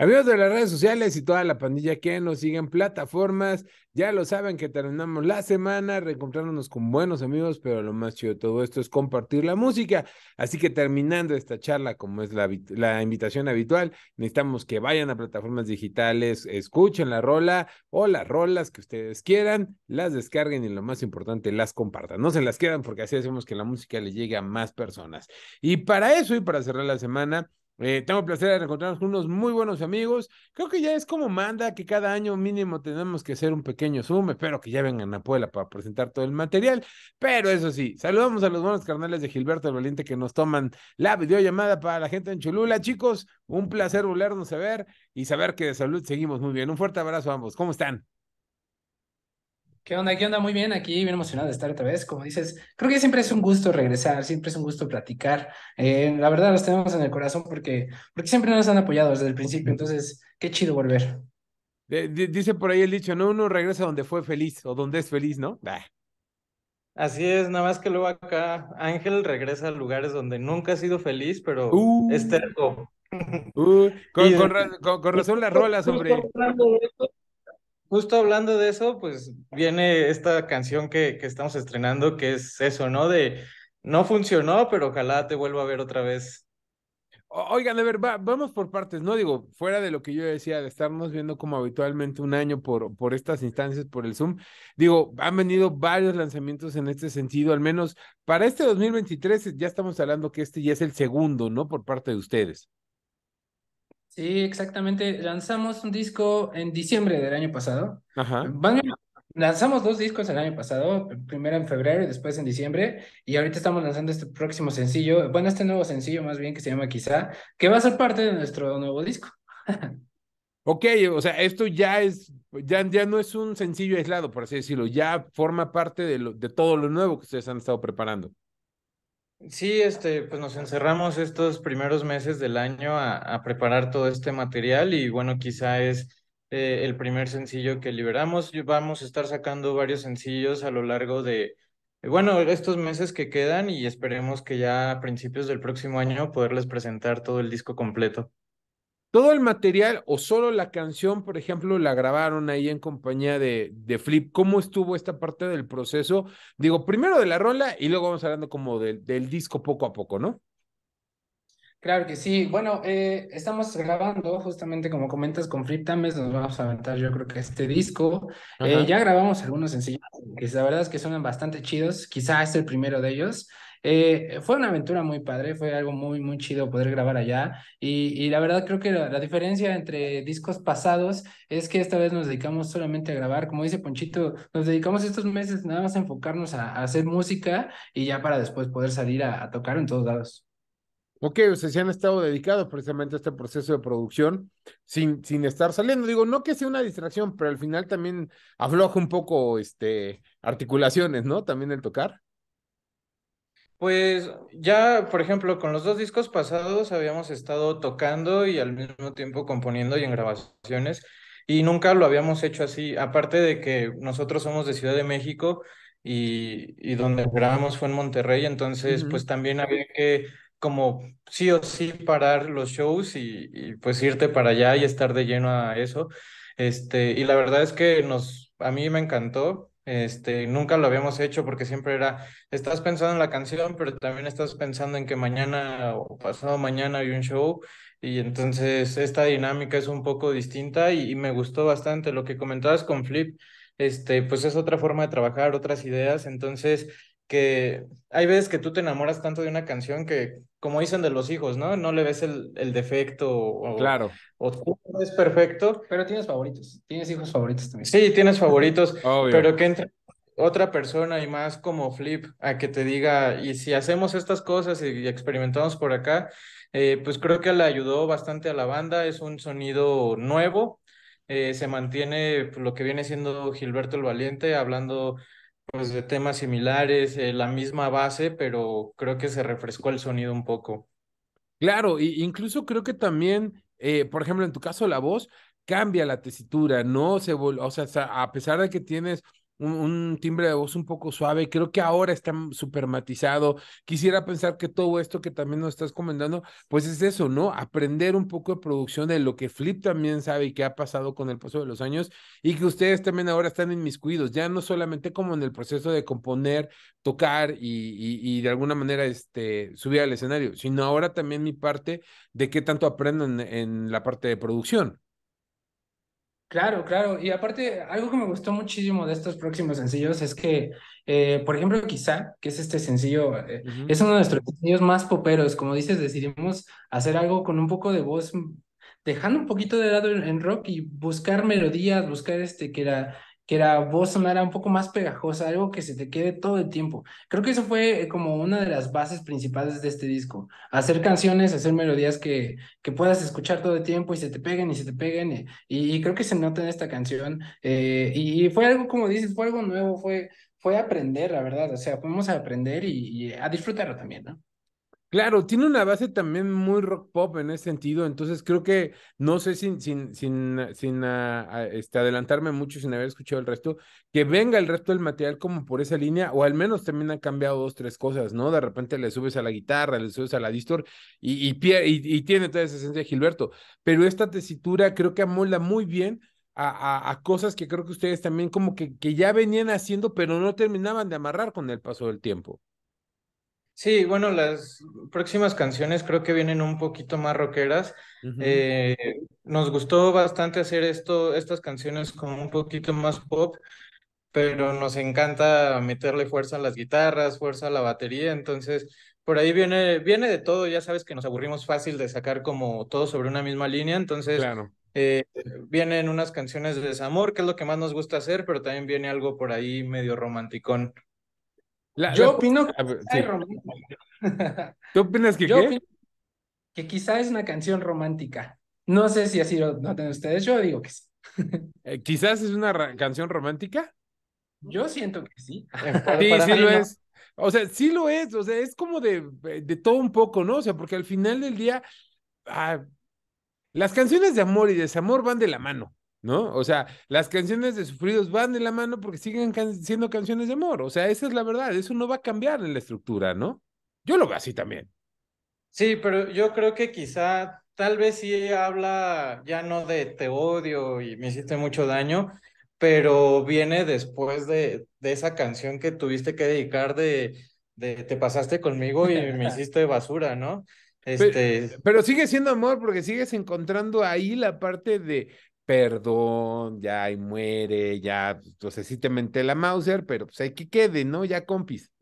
Amigos de las redes sociales y toda la pandilla que nos siguen plataformas, ya lo saben que terminamos la semana reencontrándonos con buenos amigos, pero lo más chido de todo esto es compartir la música. Así que terminando esta charla, como es la, la invitación habitual, necesitamos que vayan a plataformas digitales, escuchen la rola o las rolas que ustedes quieran, las descarguen y lo más importante, las compartan. No se las quedan porque así hacemos que la música le llegue a más personas. Y para eso y para cerrar la semana, eh, tengo placer de encontrarnos con unos muy buenos amigos. Creo que ya es como manda que cada año mínimo tenemos que hacer un pequeño Zoom. Espero que ya vengan a Puebla para presentar todo el material. Pero eso sí, saludamos a los buenos carnales de Gilberto el Valiente que nos toman la videollamada para la gente en Cholula. Chicos, un placer volvernos a ver y saber que de salud seguimos muy bien. Un fuerte abrazo a ambos. ¿Cómo están? ¿Qué onda? ¿Qué onda? Muy bien, aquí bien emocionado de estar otra vez. Como dices, creo que siempre es un gusto regresar, siempre es un gusto platicar. Eh, la verdad, los tenemos en el corazón porque, porque siempre nos han apoyado desde el principio. Entonces, qué chido volver. dice por ahí el dicho, no, uno regresa donde fue feliz o donde es feliz, ¿no? Así es, nada más que luego acá Ángel regresa a lugares donde nunca ha sido feliz, pero uh. es terco. Uh, con, razón la rola sobre justo hablando de eso, pues viene esta canción que, que estamos estrenando, que es eso, ¿no? De no funcionó, pero ojalá te vuelva a ver otra vez. Oigan, a ver, vamos por partes, ¿no? Digo, fuera de lo que yo decía, de estarnos viendo como habitualmente un año por, por estas instancias, por el Zoom, digo, han venido varios lanzamientos en este sentido, al menos para este 2023 ya estamos hablando que este ya es el segundo, ¿no? Por parte de ustedes. Sí, exactamente. Lanzamos un disco en diciembre del año pasado. Ajá. lanzamos dos discos el año pasado, primero en febrero y después en diciembre, y ahorita estamos lanzando este próximo sencillo, bueno, este nuevo sencillo más bien que se llama Quizá, que va a ser parte de nuestro nuevo disco. Ok, o sea, esto ya es, ya, ya no es un sencillo aislado, por así decirlo, ya forma parte de, lo, de todo lo nuevo que ustedes han estado preparando. Sí, este, pues nos encerramos estos primeros meses del año a, preparar todo este material y bueno, quizá es eh, el primer sencillo que liberamos. Vamos a estar sacando varios sencillos a lo largo de, eh, bueno, estos meses que quedan y esperemos que ya a principios del próximo año poderles presentar todo el disco completo. Todo el material o solo la canción, por ejemplo, la grabaron ahí en compañía de, de Flip. ¿Cómo estuvo esta parte del proceso? Digo, primero de la rola y luego vamos hablando como del, del disco poco a poco, ¿no? Claro que sí. Bueno, eh, estamos grabando justamente como comentas con Flip Tames, nos vamos a aventar yo creo que este disco. Eh, ya grabamos algunos sencillos que la verdad es que son bastante chidos, quizá es el primero de ellos. Eh, fue una aventura muy padre, fue algo muy, muy chido poder grabar allá. Y, la verdad creo que la, diferencia entre discos pasados es que esta vez nos dedicamos solamente a grabar. Como dice Ponchito, nos dedicamos estos meses nada más a enfocarnos a, hacer música y ya para después poder salir a tocar en todos lados. Ok, o sea, se han estado dedicados precisamente a este proceso de producción sin, sin estar saliendo. Digo, no que sea una distracción, pero al final también afloja un poco este, articulaciones, ¿no? También el tocar. Pues ya, por ejemplo, con los dos discos pasados habíamos estado tocando y al mismo tiempo componiendo y en grabaciones y nunca lo habíamos hecho así, aparte de que nosotros somos de Ciudad de México y, donde grabamos fue en Monterrey, entonces pues también había que como sí o sí parar los shows y, pues irte para allá y estar de lleno a eso. Este, y la verdad es que nos, a mí me encantó. Este, nunca lo habíamos hecho porque siempre era, estás pensando en la canción, pero también estás pensando en que mañana o pasado mañana hay un show. Y entonces esta dinámica es un poco distinta y, me gustó bastante lo que comentabas con Flip. Este, pues es otra forma de trabajar, otras ideas. Entonces, que hay veces que tú te enamoras tanto de una canción que, como dicen de los hijos, ¿no? No le ves el, defecto o, claro. no es perfecto. Pero tienes favoritos, tienes hijos favoritos también. Sí, tienes favoritos, pero que entre otra persona y más como Flip a que te diga, y si hacemos estas cosas y, experimentamos por acá, eh, pues creo que le ayudó bastante a la banda, es un sonido nuevo, eh, se mantiene pues, lo que viene siendo Gilberto el Valiente hablando pues de temas similares, eh, la misma base, pero creo que se refrescó el sonido un poco. Claro, e incluso creo que también, eh, por ejemplo, en tu caso la voz cambia la tesitura, ¿no? Se, o sea, a pesar de que tienes un, timbre de voz un poco suave. Creo que ahora está supermatizado, matizado. Quisiera pensar que todo esto que también nos estás comentando, pues es eso, ¿no? Aprender un poco de producción de lo que Flip también sabe y que ha pasado con el paso de los años y que ustedes también ahora están inmiscuidos, ya no solamente como en el proceso de componer, tocar y, de alguna manera este, subir al escenario, sino ahora también mi parte de qué tanto aprendo en la parte de producción. Claro, claro. Y aparte, algo que me gustó muchísimo de estos próximos sencillos es que, eh, por ejemplo, quizá, que es este sencillo, eh, es uno de nuestros sencillos más poperos. Como dices, decidimos hacer algo con un poco de voz, dejando un poquito de lado en, rock y buscar melodías, buscar este, que era que era voz sonara un poco más pegajosa, algo que se te quede todo el tiempo. Creo que eso fue eh, como una de las bases principales de este disco, hacer canciones, hacer melodías que, que puedas escuchar todo el tiempo y se te peguen y se te peguen, eh, y, creo que se nota en esta canción, eh, y, fue algo, como dices, fue algo nuevo, fue, fue aprender, la verdad, o sea, fuimos a aprender y, y a disfrutarlo también, ¿no? Claro, tiene una base también muy rock pop en ese sentido, entonces creo que no sé sin, sin, sin, ah, sin ah, ah, este, adelantarme mucho, sin haber escuchado el resto, que venga el resto del material como por esa línea, o al menos también han cambiado dos, tres cosas, ¿no? De repente le subes a la guitarra, le subes a la distor y, y, tiene toda esa esencia de Gilberto, pero esta tesitura creo que amola muy bien a, cosas que creo que ustedes también como que, que ya venían haciendo, pero no terminaban de amarrar con el paso del tiempo. Sí, bueno, las próximas canciones creo que vienen un poquito más rockeras. Eh, nos gustó bastante hacer esto, estas canciones como un poquito más pop, pero nos encanta meterle fuerza a las guitarras, fuerza a la batería, entonces por ahí viene, viene de todo, ya sabes que nos aburrimos fácil de sacar como todo sobre una misma línea, entonces eh, vienen unas canciones de desamor, que es lo que más nos gusta hacer, pero también viene algo por ahí medio romanticón yo opino que romántica. ¿Tú opinas que qué? que quizá es una canción romántica. No sé si así lo notan ustedes, yo digo que sí. Eh, ¿Quizás es una canción romántica? Yo siento que sí. Sí, sí lo es. O sea, sí lo es, o sea, es como eh, de, todo un poco, ¿no? O sea, porque al final del día, ah, las canciones de amor y desamor van de la mano. ¿no? O sea, las canciones de sufridos van de la mano porque siguen siendo canciones de amor. O sea, esa es la verdad. Eso no va a cambiar en la estructura, ¿no? Yo lo veo así también. Sí, pero yo creo que quizá, tal vez sí habla ya no de te odio y me hiciste mucho daño, pero viene después de, de esa canción que tuviste que dedicar de, de te pasaste conmigo y me hiciste basura, ¿no? Este... pero, sigue siendo amor porque sigues encontrando ahí la parte de perdón, ya y muere, ya, entonces pues, sí te menté la Mauser, pero pues hay que quede, ¿no? Ya compis.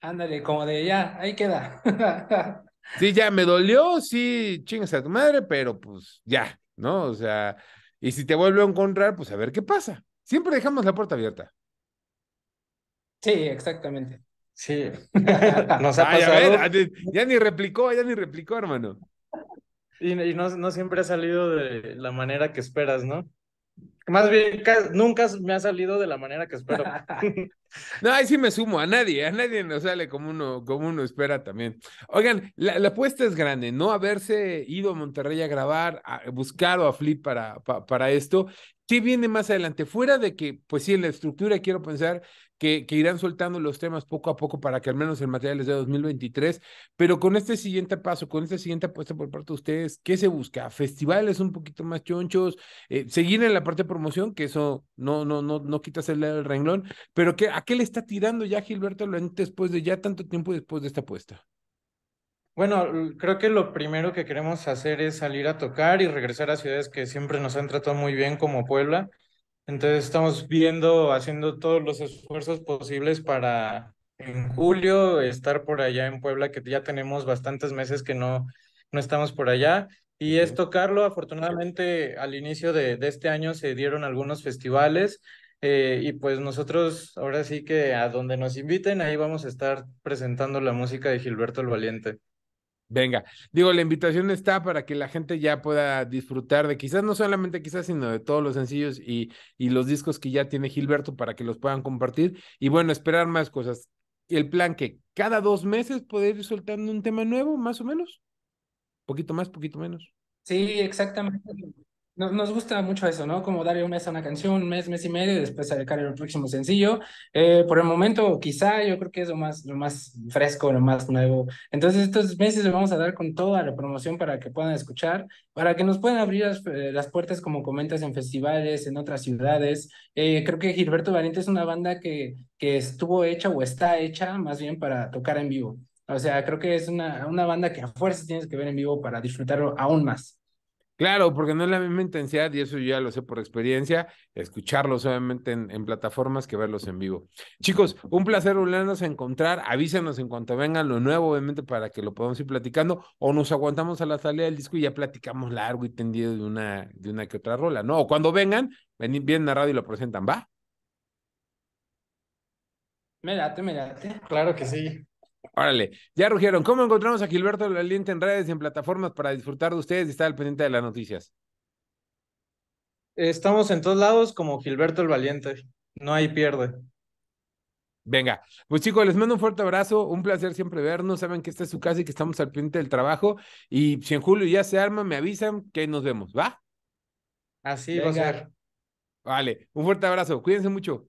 Ándale, como de ya, ahí queda. sí, ya me dolió, sí, chingas a tu madre, pero pues ya, ¿no? O sea, y si te vuelve a encontrar, pues a ver qué pasa. Siempre dejamos la puerta abierta. Sí, exactamente. Sí. Nos ha pasado. ya ni replicó, ya ni replicó, hermano. Y, no, no, siempre ha salido de la manera que esperas, ¿no? Más bien, nunca me ha salido de la manera que espero. no, ahí sí me sumo, a nadie, a nadie nos sale como uno, como uno espera también. Oigan, la, apuesta es grande, no haberse ido a Monterrey a grabar, a, buscado a Flip para, para, esto, ¿Qué viene más adelante? Fuera de que, pues sí, en la estructura quiero pensar que, irán soltando los temas poco a poco para que al menos el material les dé 2023. Pero con este siguiente paso, con esta siguiente apuesta por parte de ustedes, ¿qué se busca? ¿Festivales un poquito más chonchos? Eh, ¿Seguir en la parte de promoción? Que eso no, no, no, no quitas el, renglón. Pero ¿qué, ¿a qué le está tirando ya Gilberto después de ya tanto tiempo después de esta apuesta? Bueno, creo que lo primero que queremos hacer es salir a tocar y regresar a ciudades que siempre nos han tratado muy bien como Puebla entonces estamos viendo, haciendo todos los esfuerzos posibles para en julio estar por allá en Puebla, que ya tenemos bastantes meses que no, no estamos por allá. Y esto, tocarlo, afortunadamente al inicio de, este año se dieron algunos festivales eh, y pues nosotros ahora sí que a donde nos inviten, ahí vamos a estar presentando la música de Gilberto el Valiente. Venga, digo, la invitación está para que la gente ya pueda disfrutar de quizás, no solamente quizás, sino de todos los sencillos y, y los discos que ya tiene Gilberto para que los puedan compartir. Y bueno, esperar más cosas. El plan que cada dos meses puede ir soltando un tema nuevo, más o menos. Poquito más, poquito menos. Sí, exactamente nos gusta mucho eso, ¿no? Como darle un mes a una canción, un mes, mes y medio, y después sacar el próximo sencillo. Eh, por el momento, quizá yo creo que es lo más, lo más fresco, lo más nuevo. Entonces, estos meses lo vamos a dar con toda la promoción para que puedan escuchar, para que nos puedan abrir las, eh, puertas, como comentas, en festivales, en otras ciudades. Eh, creo que Gilberto Valiente es una banda que, que estuvo hecha o está hecha más bien para tocar en vivo. O sea, creo que es una, una banda que a fuerza tienes que ver en vivo para disfrutarlo aún más. Claro, porque no es la misma intensidad, y eso yo ya lo sé por experiencia, escucharlos obviamente en, plataformas que verlos en vivo. Chicos, un placer volvernos a encontrar. Avísenos en cuanto vengan lo nuevo, obviamente, para que lo podamos ir platicando, o nos aguantamos a la salida del disco y ya platicamos largo y tendido de una, de una que otra rola, ¿no? O cuando vengan, ven, vienen a radio y lo presentan, ¿va? Me late, me late. Claro que sí. Órale, ya rugieron. ¿Cómo encontramos a Gilberto el Valiente en redes y en plataformas para disfrutar de ustedes y estar al pendiente de las noticias? Estamos en todos lados como Gilberto el Valiente. No hay pierde. Venga, pues chicos, les mando un fuerte abrazo, un placer siempre vernos, saben que esta es su casa y que estamos al pendiente del trabajo y si en julio ya se arma, me avisan que nos vemos, ¿va? Así va a ser. Vale, un fuerte abrazo, cuídense mucho.